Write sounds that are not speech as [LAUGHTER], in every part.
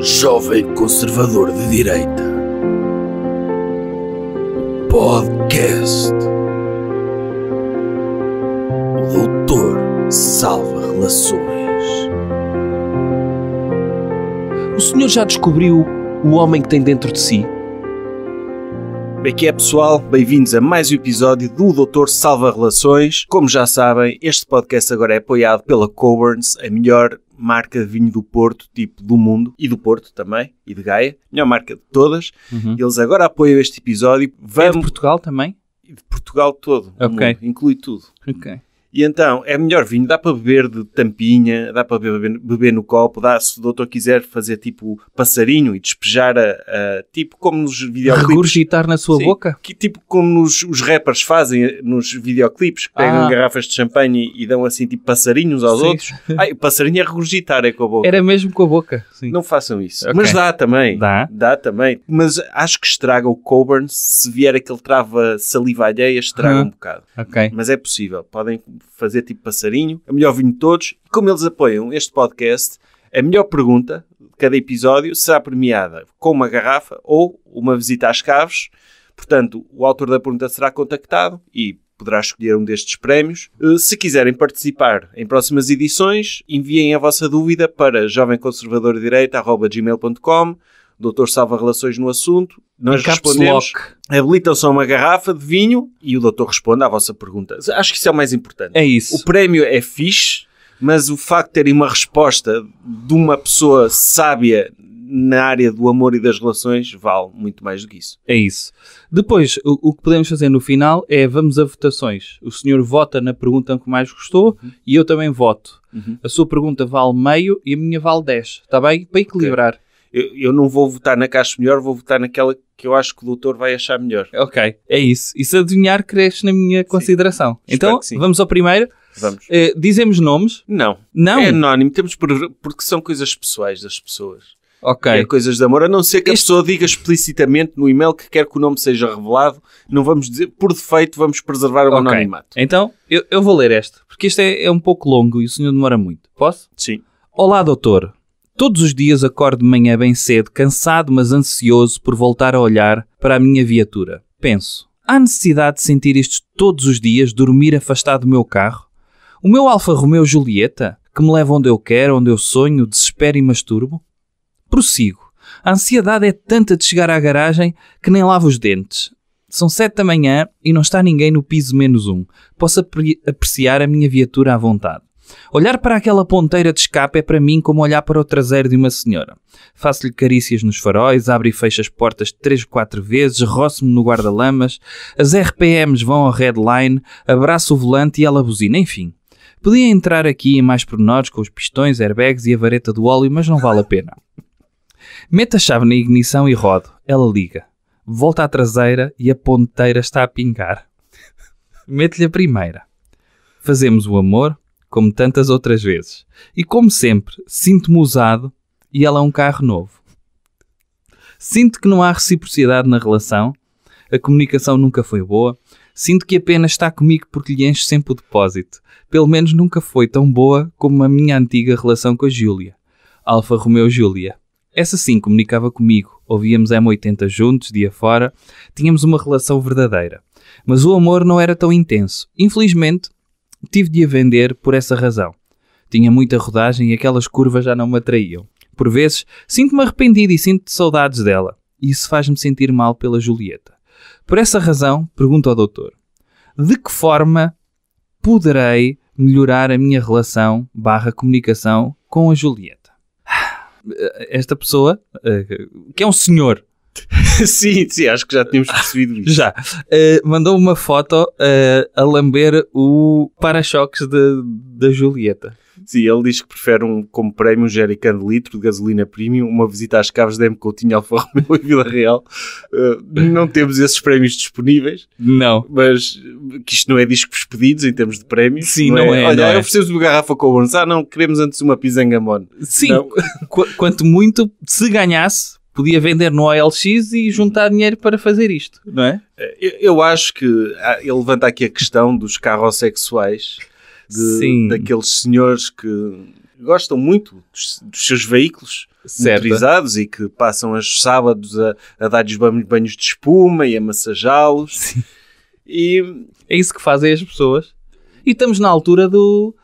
jovem conservador de direita. Podcast O Doutor Salva Relações. O senhor já descobriu o homem que tem dentro de si? Bem é pessoal, bem-vindos a mais um episódio do Doutor Salva Relações. Como já sabem, este podcast agora é apoiado pela Coburns, a melhor marca de vinho do Porto, tipo do mundo, e do Porto também, e de Gaia, melhor marca de todas. Uhum. Eles agora apoiam este episódio. Vamos... É de Portugal também? De Portugal todo, okay. mundo, inclui tudo. Ok. E então é melhor vinho, dá para beber de tampinha, dá para beber, beber no copo, dá se o doutor quiser fazer tipo passarinho e despejar a, a tipo como nos videoclipes. Regurgitar na sua Sim, boca? Que tipo como nos, os rappers fazem eh, nos videoclipes, pegam ah. garrafas de champanhe e, dão assim tipo passarinhos aos Sim. outros. [LAUGHS] Ai, o passarinho é regurgitar, é com a boca. Era mesmo com a boca. Sim. Não façam isso. Okay. Mas dá também. Dá. Dá também. Mas acho que estraga o Coburn se vier aquele trava saliva alheia, estraga uhum. um bocado. Ok. Mas é possível. Podem fazer tipo passarinho, é o melhor vinho de todos. como eles apoiam este podcast, a melhor pergunta de cada episódio será premiada com uma garrafa ou uma visita às caves. Portanto, o autor da pergunta será contactado e poderá escolher um destes prémios. Eh, se quiserem participar em próximas edições, enviem a vossa dúvida para jovemconservadordireita.gmail.com doutor salva relações no assunto, nós respondemos, habilitam-se a uma garrafa de vinho e o doutor responde à vossa pergunta. Acho que isso é o mais importante. É isso. O prémio é fixe, mas o facto de terem uma resposta de uma pessoa sábia na área do amor e das relações vale muito mais do que isso. É isso. Depois, o, o que podemos fazer no final é vamos a votações. O senhor vota na pergunta que mais gostou uhum. e eu também voto. Uhum. A sua pergunta vale meio e a minha vale 10, está bem? Para equilibrar. Okay eu, eu, não vou votar na que acho melhor, vou votar naquela que eu acho que o doutor vai achar melhor. Ok, é isso. E se adivinhar, cresce na minha sim. consideração. Então, vamos ao primeiro. Vamos. Uh, dizemos nomes? Não. Não? É anónimo. Temos por, porque são coisas pessoais das pessoas. Ok. É coisas de amor, a não ser que este... a pessoa diga explicitamente no e-mail que quer que o nome seja revelado. Não vamos dizer, por defeito, vamos preservar o okay. anonimato. Então, eu, eu, vou ler este, porque este é, é um pouco longo e o senhor demora muito. Posso? Sim. Olá, doutor. Todos os dias acordo de manhã bem cedo, cansado mas ansioso por voltar a olhar para a minha viatura. Penso, há necessidade de sentir isto todos os dias, dormir afastado do meu carro? O meu Alfa Romeo Julieta, que me leva onde eu quero, onde eu sonho, desespero e masturbo? Prossigo. A ansiedade é tanta de chegar à garagem que nem lavo os dentes. São sete da manhã e não está ninguém no piso menos um. Posso apreciar a minha viatura à vontade. Olhar para aquela ponteira de escape é para mim como olhar para o traseiro de uma senhora. Faço-lhe carícias nos faróis, abro e fecho as portas três, quatro vezes, roço-me no guarda-lamas, as RPMs vão ao redline, abraço o volante e ela buzina, enfim. Podia entrar aqui em mais pormenores com os pistões, airbags e a vareta do óleo, mas não vale a pena. [LAUGHS] Meto a chave na ignição e rodo. Ela liga. Volta à traseira e a ponteira está a pingar. [LAUGHS] Meto-lhe a primeira. Fazemos o amor, como tantas outras vezes. E como sempre, sinto-me usado e ela é um carro novo. Sinto que não há reciprocidade na relação, a comunicação nunca foi boa, sinto que apenas está comigo porque lhe enche sempre o depósito. Pelo menos nunca foi tão boa como a minha antiga relação com a Júlia. Alfa Romeo Júlia. Essa sim comunicava comigo, ouvíamos M80 juntos, dia fora, tínhamos uma relação verdadeira. Mas o amor não era tão intenso. Infelizmente, tive de a vender por essa razão. Tinha muita rodagem e aquelas curvas já não me atraíam. Por vezes, sinto-me arrependido e sinto saudades dela. Isso faz-me sentir mal pela Julieta. Por essa razão, pergunto ao doutor: de que forma poderei melhorar a minha relação barra comunicação com a Julieta? Ah, esta pessoa, eh, que é um senhor, [LAUGHS] sim, sim, acho que já tínhamos percebido isso. Já. Uh, mandou uma foto uh, a lamber o para-choques da Julieta. Sim, ele diz que prefere um, como prémio um jerrycan de litro de gasolina premium, uma visita às caves da M. Coutinho, Alfa Romeo e Vila Real. Uh, não temos esses prémios disponíveis. Não. Mas que isto não é discos pedidos em termos de prémios. Sim, não, não é. é. Olha, é. oferecemos uma garrafa com o Ah, não, queremos antes uma pisangamon. Sim. [LAUGHS] Qu quanto muito, se ganhasse, podia vender no OLX e juntar dinheiro para fazer isto, não é? Eh, eu, eu acho que ah, ele levanta aqui a questão dos carrossexuais, de, daqueles senhores que gostam muito dos, dos seus veículos certo. motorizados e que passam os sábados a, a dar-lhes banhos de espuma e a massajá-los. E... É isso que fazem as pessoas. E estamos na altura do,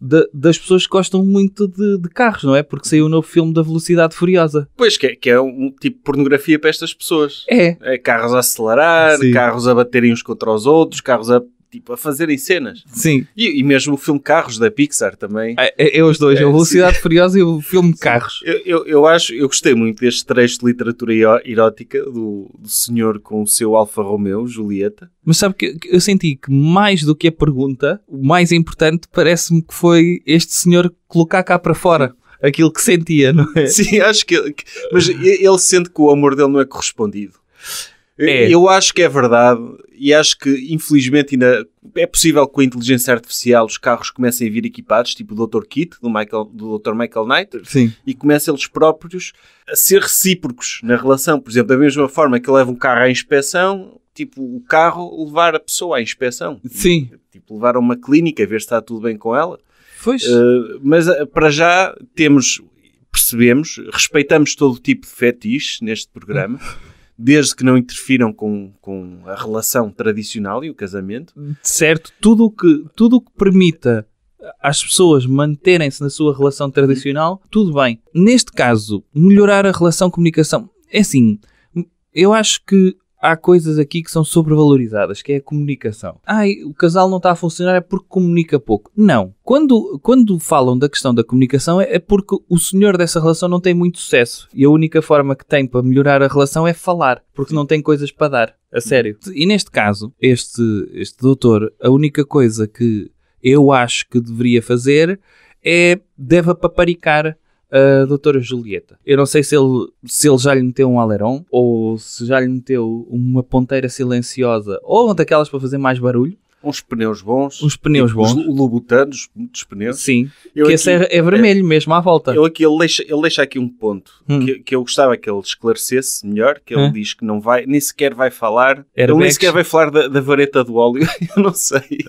de, das pessoas que gostam muito de, de, carros, não é? Porque saiu o novo filme da Velocidade Furiosa. Pois, que é, que é um tipo de pornografia para estas pessoas. É. é carros a acelerar, Sim. carros a baterem uns contra os outros, carros a tipo, a fazerem cenas. Sim. E, e mesmo o filme Carros da Pixar também. É, é, é os dois, é, a é Velocidade sim. [LAUGHS] Furiosa e o filme sim. Carros. Eu, eu, eu, acho, eu gostei muito deste trecho de literatura erótica do, do senhor com o seu Alfa Romeo, Julieta. Mas sabe que eu senti que mais do que a pergunta, o mais importante parece-me que foi este senhor colocar cá para fora aquilo que sentia, não é? [LAUGHS] Sim, acho que, que. Mas ele sente que o amor dele não é correspondido. É. Eu acho que é verdade e acho que infelizmente ainda é possível que com a inteligência artificial os carros comecem a vir equipados, tipo o Dr. Kit, do, Michael, do Dr. Michael Knight, Sim. e comecem eles próprios a ser recíprocos na relação. Por exemplo, da mesma forma que leva um carro à inspeção, tipo o carro levar a pessoa à inspeção. Sim. Tipo levar a uma clínica, ver se está tudo bem com ela. Pois. Uh, mas eh, para já temos, percebemos, respeitamos todo o tipo de fetiche neste programa. [LAUGHS] desde que não interfiram com, com a relação tradicional e o casamento. Certo, tudo o que, tudo o que permita às pessoas manterem-se na sua relação tradicional, tudo bem. Neste caso, melhorar a relação comunicação. É assim, eu acho que há coisas aqui que são sobrevalorizadas, que é a comunicação. Ai, o casal não está a funcionar é porque comunica pouco. Não. Quando, quando falam da questão da comunicação é, é, porque o senhor dessa relação não tem muito sucesso e a única forma que tem para melhorar a relação é falar, porque não tem coisas para dar. A sério. E neste caso, este, este doutor, a única coisa que eu acho que deveria fazer é deve paparicar a Doutora Julieta. Eu não sei se ele, se ele já lhe meteu um alerão, ou se já lhe meteu uma ponteira silenciosa, ou uma daquelas para fazer mais barulho. Uns pneus bons. Uns pneus tipo, bons. Uns lubutanos, muitos pneus. Sim. Eu que aqui, esse é, é vermelho é, mesmo, à volta. Eu aqui, ele deixa, ele deixa aqui um ponto hum. que, que, eu gostava que ele esclarecesse melhor, que ele hum. diz que não vai, nem sequer vai falar. Ele nem sequer vai falar da, da vareta do óleo. [LAUGHS] eu não sei.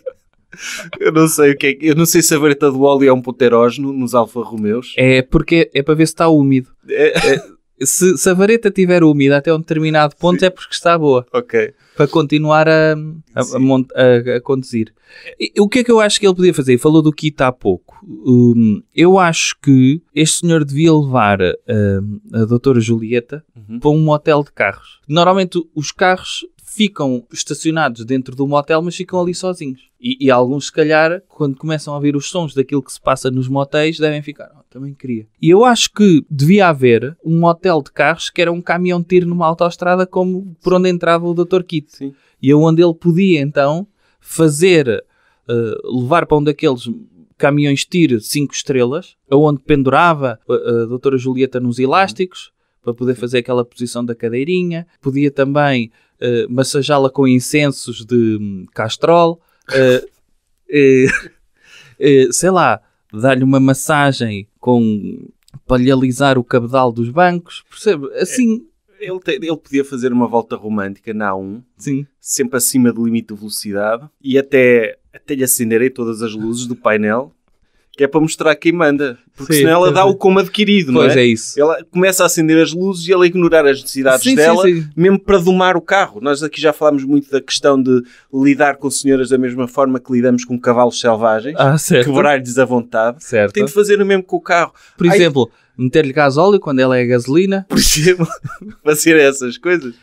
[LAUGHS] Eu não sei o que é. Eu não sei se a vareta do óleo é um puterógeno nos Alfa Romeos. É porque é para ver se está úmido. É. É. Se, se, a vareta estiver úmida até um determinado ponto Sim. é porque está boa. Ok. Para continuar a, a, a, a conduzir. E, o que é que eu acho que ele podia fazer? Falou do kit há pouco. Um, eu acho que este senhor devia levar a, hum, a doutora Julieta uhum. para um motel de carros. Normalmente os carros ficam estacionados dentro do motel, mas ficam ali sozinhos. E, e, alguns, se calhar, quando começam a ouvir os sons daquilo que se passa nos motéis, devem ficar. Oh, também queria. E eu acho que devia haver um motel de carros que era um caminhão de tiro numa autoestrada, como por onde entrava o Dr. Kit. Sim. E onde ele podia, então, fazer, uh, levar para um daqueles caminhões de tiro 5 estrelas, onde pendurava a, eh, a doutora Julieta nos elásticos, para poder fazer aquela posição da cadeirinha. Podia também eh, massajá-la com incensos de hum, castrol, uh, [LAUGHS] sei lá, dar-lhe uma massagem com alisar o cabedal dos bancos, percebe? Assim. É, ele, te, ele podia fazer uma volta romântica na A1, Sim. sempre acima do limite de velocidade, e até, até lhe acenderei todas as luzes do painel que é para mostrar quem manda, porque sim, senão ela dá o como adquirido, pois não é? é isso. Ela começa a acender as luzes e ela ignorar as necessidades sim, dela, sim, mesmo para domar o carro. Nós aqui já falámos muito da questão de lidar com senhoras da mesma forma que lidamos com cavalos selvagens, ah, quebrar-lhes a vontade. Certo. Tem de fazer o mesmo com o carro. Por Ai, exemplo, meter-lhe gás óleo quando ela é gasolina. [LAUGHS] Por exemplo, fazer [LAUGHS] essas coisas.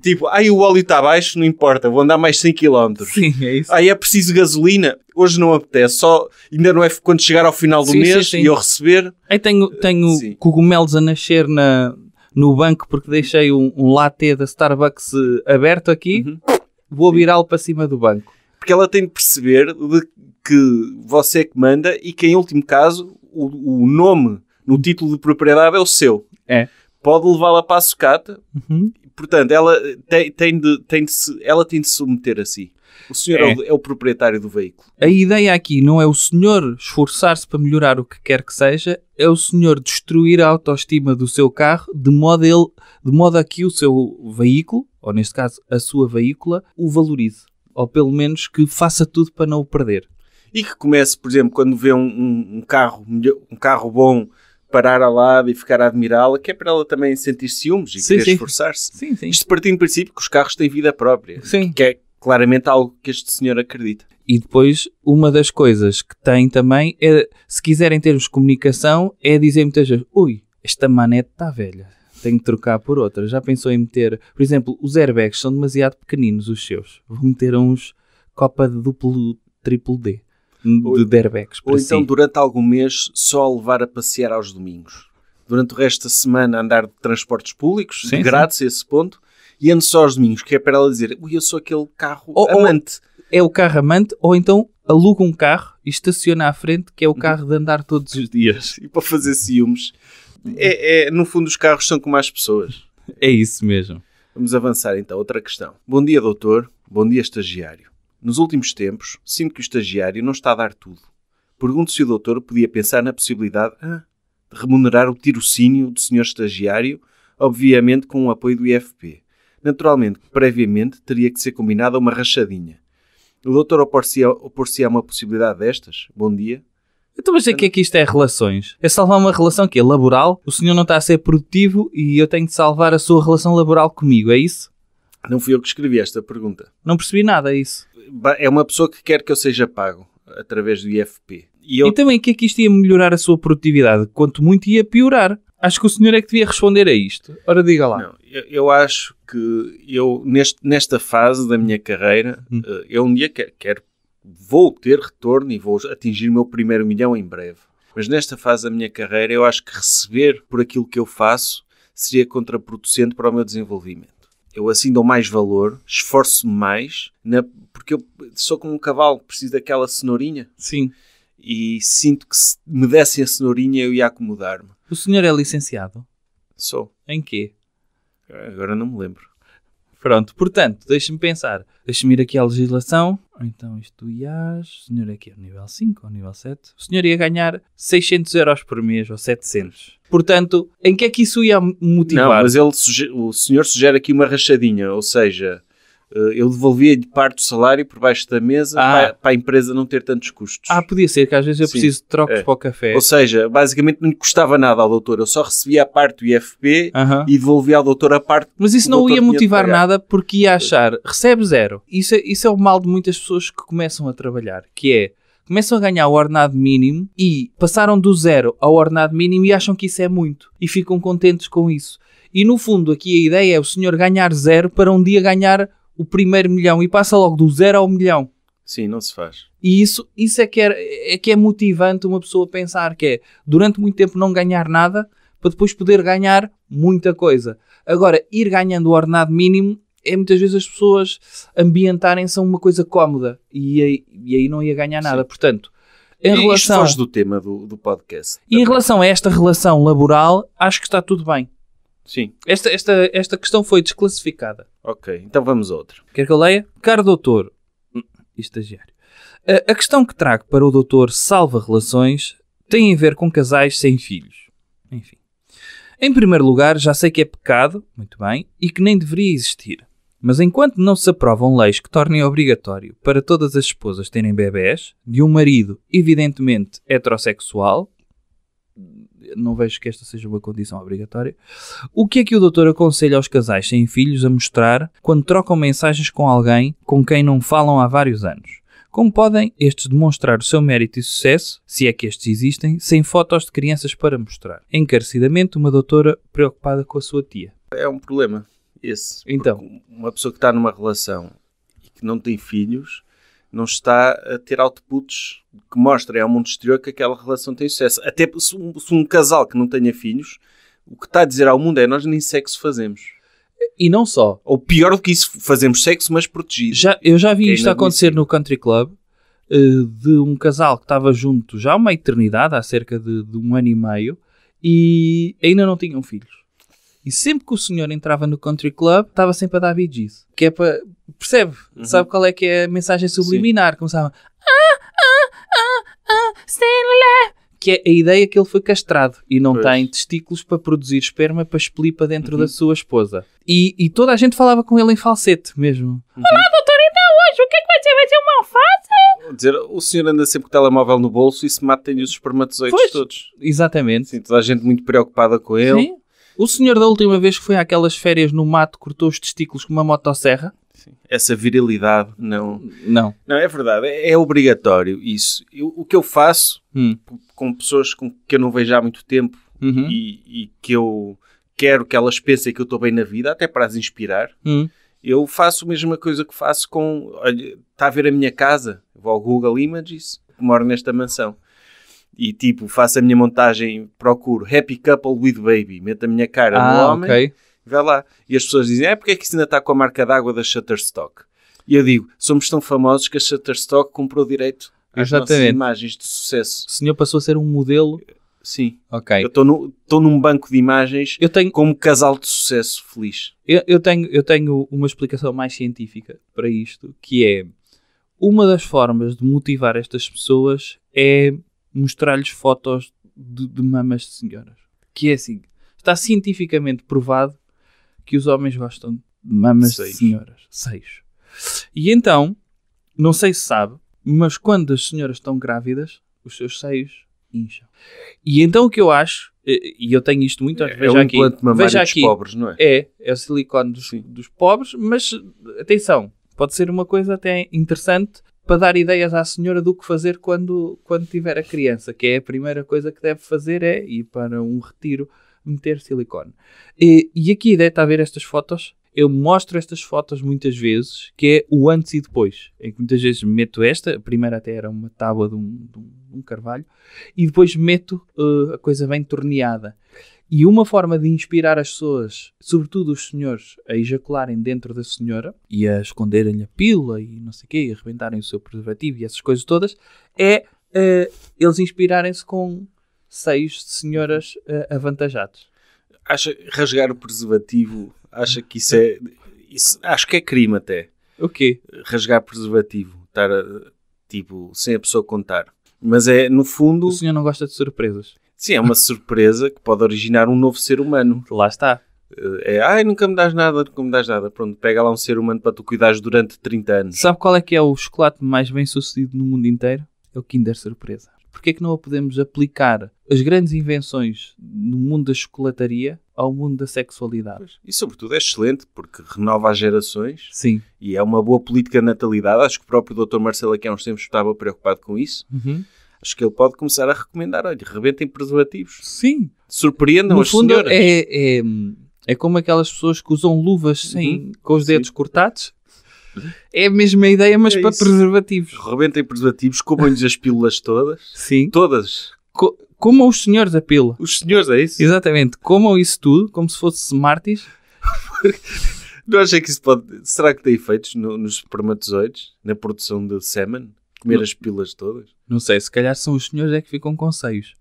Tipo, aí o óleo está baixo, não importa, vou andar mais 100 km. Sim, é isso. Aí é preciso gasolina hoje não apetece, só ainda não é quando chegar ao final do sim, mês sim, sim. e eu receber. aí tenho, eh, tenho cogumelos a nascer na, no banco porque deixei um, um latte da Starbucks eh, aberto aqui, uhum. vou virá-lo para cima do banco. Porque ela tem de perceber de que você é que manda e que, em último caso, o, o nome no título de propriedade é o seu. É. Pode levá-la para a sucata uhum portanto, ela tem, tem, de, tem, de se, ela tem de se submeter a si. O senhor é. É, o, é. o, proprietário do veículo. A ideia aqui não é o senhor esforçar-se para melhorar o que quer que seja, é o senhor destruir a autoestima do seu carro de modo, ele, de modo a que o seu veículo, ou neste caso a sua veícula, o valorize. Ou pelo menos que faça tudo para não o perder. E que comece, por exemplo, quando vê um, um, um carro, um carro bom parar ao lado e ficar a admirá-la, que é para ela também sentir ciúmes e sim, querer esforçar-se. Sim, sim. Isto partindo do princípio que os carros têm vida própria, sim. que é claramente algo que este senhor acredita. E depois, uma das coisas que tem também é, se quiserem termos comunicação, é dizer muitas vezes, ui, esta manete está velha, tenho que trocar por outra. Já pensou em meter, por exemplo, os airbags são demasiado pequeninos os seus, vou meter uns copa de duplo, triplo D de derbex. Ou então, si. durante algum mês, só a levar a passear aos domingos. Durante o resto da semana, andar de transportes públicos, sim, de grátis a esse ponto, e ando só aos domingos, que é para ela dizer: Ui, eu sou aquele carro ou, amante. Ou é o carro amante, ou então aluga um carro e estaciona à frente, que é o carro de andar todos os dias. [LAUGHS] E para fazer ciúmes. É, é, no fundo, os carros são como as pessoas. É isso mesmo. Vamos avançar então, outra questão. Bom dia, doutor. Bom dia, estagiário. Nos últimos tempos, sinto que o estagiário não está a dar tudo. Pergunto se o doutor podia pensar na possibilidade ah, de remunerar o tirocínio do senhor estagiário, obviamente com o apoio do IFP. Naturalmente, previamente, teria que ser combinada uma rachadinha. O doutor opor-se-á uma possibilidade destas? Bom dia. Então, mas é que aqui isto é relações. É salvar uma relação que é laboral, o senhor não está a ser produtivo e eu tenho de salvar a sua relação laboral comigo, é isso? Não fui eu que escrevi esta pergunta. Não percebi nada, é isso é uma pessoa que quer que eu seja pago através do IFP. E, eu... e também que é que isto ia melhorar a sua produtividade? Quanto muito ia piorar. Acho que o senhor é que devia responder a isto. Ora, diga lá. Não, eu, eu, acho que eu, neste, nesta fase da minha carreira, hum. Eh, eu um dia quero, quero, vou ter retorno e vou atingir o meu primeiro milhão em breve. Mas nesta fase da minha carreira, eu acho que receber por aquilo que eu faço seria contraproducente para o meu desenvolvimento. Eu assim dou mais valor, esforço me mais, na, porque eu sou como um cavalo que precisa daquela cenourinha. Sim. E sinto que se me dessem a cenourinha eu ia acomodar-me. O senhor é licenciado? Sou. Em quê? Agora não me lembro. Pronto, portanto, deixa-me pensar. Deixa-me ir aqui à legislação. Então, isto IAS, o senhor aqui é, é o nível 5 ou nível 7. O senhor ia ganhar 600 euros por mês ou 700. Portanto, em que é que isso ia motivar? Não, mas ele o senhor sugere aqui uma rachadinha, ou seja, eh, eu devolvia-lhe parte do salário por baixo da mesa ah. para, para, a empresa não ter tantos custos. Ah, podia ser que às vezes eu Sim. preciso de trocos é. para o café. Ou seja, basicamente não lhe custava nada ao doutor, eu só recebia a parte do IFP uh -huh. e devolvia ao doutor a parte. Mas isso não ia motivar nada porque ia achar, recebe zero. Isso é, isso é o mal de muitas pessoas que começam a trabalhar, que é começam a ganhar o ordenado mínimo e passaram do zero ao ordenado mínimo e acham que isso é muito e ficam contentes com isso. E no fundo, aqui a ideia é o senhor ganhar zero para um dia ganhar o primeiro milhão e passa logo do zero ao milhão. Sim, não se faz. E isso, isso é, que é, é que é motivante uma pessoa pensar que é durante muito tempo não ganhar nada para depois poder ganhar muita coisa. Agora, ir ganhando o ordenado mínimo é muitas vezes as pessoas ambientarem-se a uma coisa cómoda e aí, e aí não ia ganhar nada. Sim. Portanto, em e relação. Isto foge do tema do, do podcast. E em relação a esta relação laboral, acho que está tudo bem. Sim. Esta, esta, esta questão foi desclassificada. Ok, então vamos a outra. Quer que eu leia? Caro doutor, hum, estagiário, a, a questão que trago para o doutor Salva Relações tem a ver com casais sem filhos. Enfim. Em primeiro lugar, já sei que é pecado, muito bem, e que nem deveria existir. Mas enquanto não se aprovam leis que tornem obrigatório para todas as esposas terem bebés, de um marido evidentemente heterossexual, não vejo que esta seja uma condição obrigatória. O que é que o doutor aconselha aos casais sem filhos a mostrar quando trocam mensagens com alguém com quem não falam há vários anos? Como podem estes demonstrar o seu mérito e sucesso, se é que estes existem, sem fotos de crianças para mostrar? Encarecidamente, uma doutora preocupada com a sua tia. É um problema esse. Então, uma pessoa que está numa relação e que não tem filhos não está a ter outputs que mostrem ao mundo exterior que aquela relação tem sucesso. Até se um, se um casal que não tenha filhos, o que está a dizer ao mundo é nós nem sexo fazemos. E não só. Ou pior do que isso, fazemos sexo, mas protegido. Já, eu já vi é isto acontecer no Country Club eh, de um casal que estava junto já há uma eternidade, há cerca de, de um ano e meio, e ainda não tinham filhos. E sempre que o senhor entrava no country club, estava sempre a dar BGs. Que é para. Percebe? Uhum. Sabe qual é que é a mensagem subliminar? Sim. Começava. Ah, ah, ah, ah, stand que é a ideia que ele foi castrado e não pois. tem testículos para produzir esperma para expelir para dentro uhum. da sua esposa. E, e, toda a gente falava com ele em falsete mesmo. Uhum. Olá, doutor, então hoje o que é que vai ser? Vai ser uma alface? Vou dizer, o senhor anda sempre com o telemóvel no bolso e se mata-lhe os espermatozoides pois. todos. Exatamente. Sim, toda a gente muito preocupada com ele. Sim. O senhor da última vez que foi àquelas férias no mato cortou os testículos com uma motosserra? Sim. Essa virilidade não... Não. Não, é verdade. É, é obrigatório isso. Eu, o que eu faço hum. com pessoas com que eu não vejo há muito tempo uhum. e, e, que eu quero que elas pensem que eu estou bem na vida, até para as inspirar, hum. eu faço a mesma coisa que faço com... Olha, está a ver a minha casa? vou ao Google Images, moro nesta mansão. E tipo, faço a minha montagem, procuro Happy Couple with Baby, meto a minha cara ah, no homem, okay. vai lá. E as pessoas dizem: é ah, porque é que isso ainda está com a marca d'água da Shutterstock? E eu digo: somos tão famosos que a Shutterstock comprou direito às Exatamente. nossas imagens de sucesso. O senhor passou a ser um modelo. Sim. Ok. Eu estou num banco de imagens eu tenho... como casal de sucesso feliz. Eu, eu, tenho, eu tenho uma explicação mais científica para isto, que é uma das formas de motivar estas pessoas é mostrar-lhes fotos de, de mamas de senhoras. Que é assim, está cientificamente provado que os homens gostam de mamas Seis. de senhoras. Seis. E então, não sei se sabe, mas quando as senhoras estão grávidas, os seus seios incham. E então o que eu acho, e eu tenho isto muito, é, veja é um aqui, veja aqui, pobres, não é? É, é o silicone dos, dos pobres, mas atenção, pode ser uma coisa até interessante para dar ideias à senhora do que fazer quando, quando tiver a criança, que é a primeira coisa que deve fazer é ir para um retiro meter silicone. E, e aqui está a ver estas fotos eu mostro estas fotos muitas vezes, que é o antes e depois. Em que muitas vezes meto esta, a primeira até era uma tábua de um, de um, de um carvalho, e depois meto uh, a coisa bem torneada. E uma forma de inspirar as pessoas, sobretudo os senhores, a ejacularem dentro da senhora e a esconderem-lhe a pílula e não sei o quê, e arrebentarem o seu preservativo e essas coisas todas, é uh, eles inspirarem-se com seios de senhoras uh, avantajados. Acha rasgar o preservativo acha que isso é. Isso, acho que é crime até. O quê? Rasgar preservativo. Estar tipo, sem a pessoa contar. Mas é, no fundo. O senhor não gosta de surpresas. Sim, é uma surpresa que pode originar um novo ser humano. Lá está. Eh, é, ai, nunca me dás nada, nunca me dás nada. Pronto, pega lá um ser humano para tu cuidares durante 30 anos. Sabe qual é que é o chocolate mais bem sucedido no mundo inteiro? É o Kinder Surpresa porque é que não a podemos aplicar as grandes invenções no mundo da chocolataria ao mundo da sexualidade? E sobretudo é excelente porque renova as gerações Sim. e é uma boa política de natalidade. Acho que o próprio Dr. Marcelo aqui há uns tempos estava preocupado com isso. Uhum acho que ele pode começar a recomendar, olha, rebentem preservativos. Sim. Surpreendam no as fundo, senhoras. É, é, é como aquelas pessoas que usam luvas sem, uhum. com os dedos Sim. cortados é a mesma ideia, mas é para isso. preservativos. Rebentem preservativos, comam-lhes as pílulas todas. Sim. Todas. Co comam os senhores a pílula. Os senhores, é isso? Exatamente. Comam isso tudo, como se fosse Smarties. [LAUGHS] Não achei que isso pode. Será que tem efeitos no, nos espermatozoides? Na produção de sêmen? Comer não. as pilas todas? Não sei, se calhar são os senhores é que ficam com seios.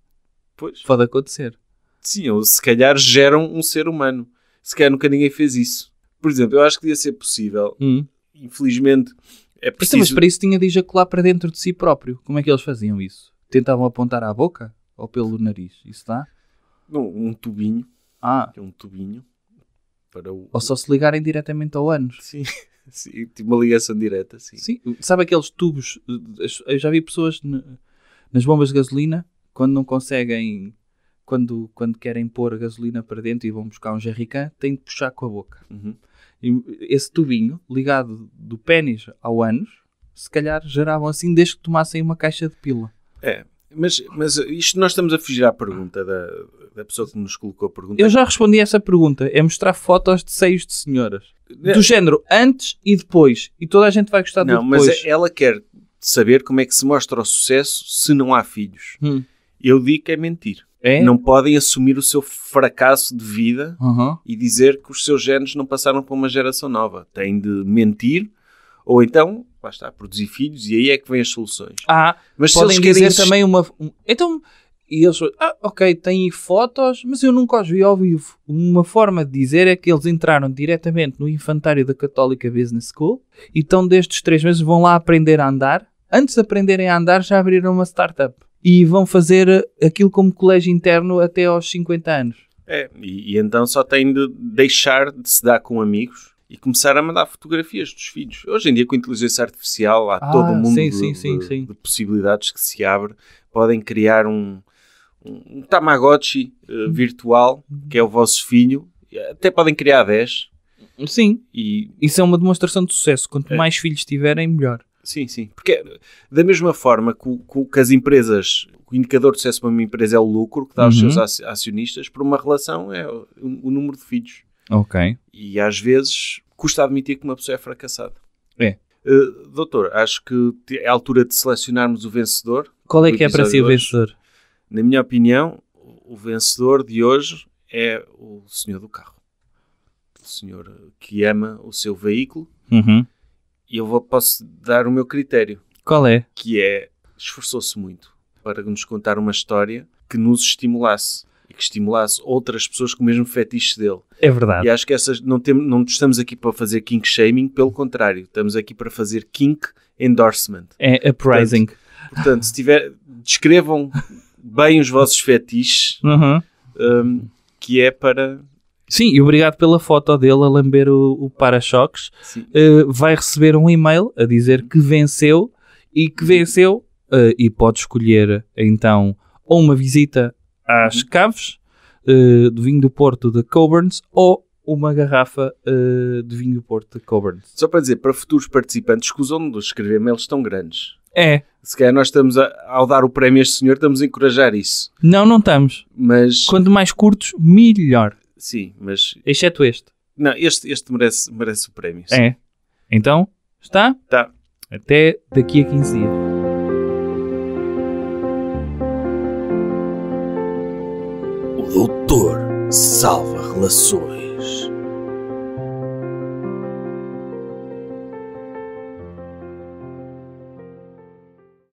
Pois. Pode acontecer. Sim, ou se calhar geram um ser humano. Se calhar nunca ninguém fez isso. Por exemplo, eu acho que devia ser possível hum infelizmente, é então, preciso... Mas para isso tinha de ejacular para dentro de si próprio. Como é que eles faziam isso? Tentavam apontar à boca ou pelo nariz? Isso dá? Não, um tubinho. Ah. É um tubinho. Para o... Ou só se ligarem diretamente ao ânus. Sim. [LAUGHS] Sim, tipo uma ligação direta, sim. sim. Sabe aqueles tubos? Eu já vi pessoas nas bombas de gasolina quando não conseguem, quando, quando querem pôr a gasolina para dentro e vão buscar um jerrycan, têm de puxar com a boca. Uhum esse tubinho ligado do pênis ao ânus, se calhar geravam assim desde que tomassem uma caixa de pila. É, mas, mas isto nós estamos a fugir à pergunta da, da pessoa que nos colocou a pergunta. Eu já respondi a essa pergunta. É mostrar fotos de seios de senhoras. Do é. género antes e depois. E toda a gente vai gostar não, do depois. Não, mas ela quer saber como é que se mostra o sucesso se não há filhos. Hum. Eu digo que é mentir. É? Não podem assumir o seu fracasso de vida uhum. e dizer que os seus genes não passaram para uma geração nova. Têm de mentir ou então, lá está, produzir filhos e aí é que vêm as soluções. Ah, mas podem dizer querem... também uma. Então, e eles ah, ok, têm fotos, mas eu nunca os vi ao vivo. Uma forma de dizer é que eles entraram diretamente no infantário da Católica Business School e então, destes três meses, vão lá aprender a andar. Antes de aprenderem a andar, já abriram uma startup e vão fazer aquilo como colégio interno até aos 50 anos. É, e, e então só têm de deixar de se dar com amigos e começar a mandar fotografias dos filhos. Hoje em dia, com a inteligência artificial, há ah, todo um mundo sim, de, sim, sim, de, possibilidades que se abre. Podem criar um, um Tamagotchi uh, virtual, uhum. que é o vosso filho. Até podem criar 10. Sim. E... Isso é uma demonstração de sucesso. Quanto é. mais filhos tiverem, melhor. Sim, sim. Porque da mesma forma que, que as empresas, o indicador de sucesso para uma empresa é o lucro que dá aos uhum. seus acionistas, para uma relação é o, o, número de filhos. Ok. E às vezes custa admitir que uma pessoa é fracassada. É. Uh, doutor, acho que é a altura de selecionarmos o vencedor. Qual é que é para si o vencedor? Na minha opinião, o vencedor de hoje é o senhor do carro. O senhor que ama o seu veículo. Uhum e eu vou, posso dar o meu critério. Qual é? Que é, esforçou-se muito para nos contar uma história que nos estimulasse e que estimulasse outras pessoas com o mesmo fetiche dele. É verdade. E acho que essas não, tem, não estamos aqui para fazer kink shaming, pelo contrário, estamos aqui para fazer kink endorsement. É uprising. Portanto, portanto se tiver, descrevam bem os vossos fetiches, uhum. um, que é para Sim, e obrigado pela foto dele a lamber o, o para-choques. Uh, vai receber um e-mail a dizer que venceu e que venceu uh, e pode escolher então ou uma visita às uhum. caves uh, eh, de vinho do Porto de Coburns ou uma garrafa uh, de vinho do Porto de Coburns. Só para dizer, para futuros participantes, escusam de escrever mails tão grandes. É. Se calhar nós estamos, a, ao dar o prémio a este senhor, estamos a encorajar isso. Não, não estamos. Mas... Quanto mais curtos, melhor. Sim, mas. Exceto este. Não, este, este merece, merece o prémio. sim. É. Então, está? Tá. Até daqui a 15 dias. O doutor salva relações.